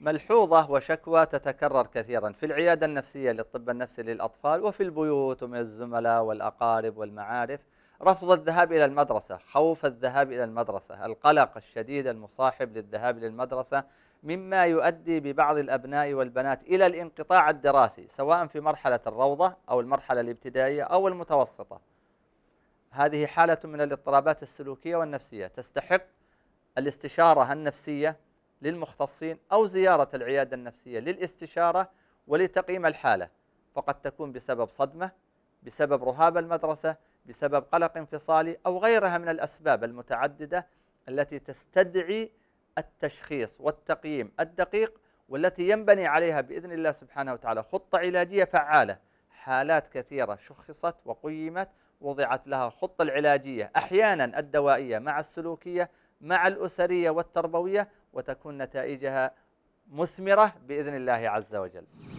ملحوظة وشكوى تتكرر كثيرا في العيادة النفسية للطب النفسي للأطفال وفي البيوت ومن الزملاء والأقارب والمعارف رفض الذهاب إلى المدرسة خوف الذهاب إلى المدرسة القلق الشديد المصاحب للذهاب للمدرسة مما يؤدي ببعض الأبناء والبنات إلى الانقطاع الدراسي سواء في مرحلة الروضة أو المرحلة الابتدائية أو المتوسطة هذه حالة من الاضطرابات السلوكية والنفسية تستحق الاستشارة النفسية للمختصين أو زيارة العيادة النفسية للاستشارة ولتقييم الحالة فقد تكون بسبب صدمة بسبب رهاب المدرسة بسبب قلق انفصالي أو غيرها من الأسباب المتعددة التي تستدعي التشخيص والتقييم الدقيق والتي ينبني عليها بإذن الله سبحانه وتعالى خطة علاجية فعالة حالات كثيرة شخصت وقيمت وضعت لها الخطة العلاجية أحيانا الدوائية مع السلوكية مع الأسرية والتربوية وتكون نتائجها مثمرة بإذن الله عز وجل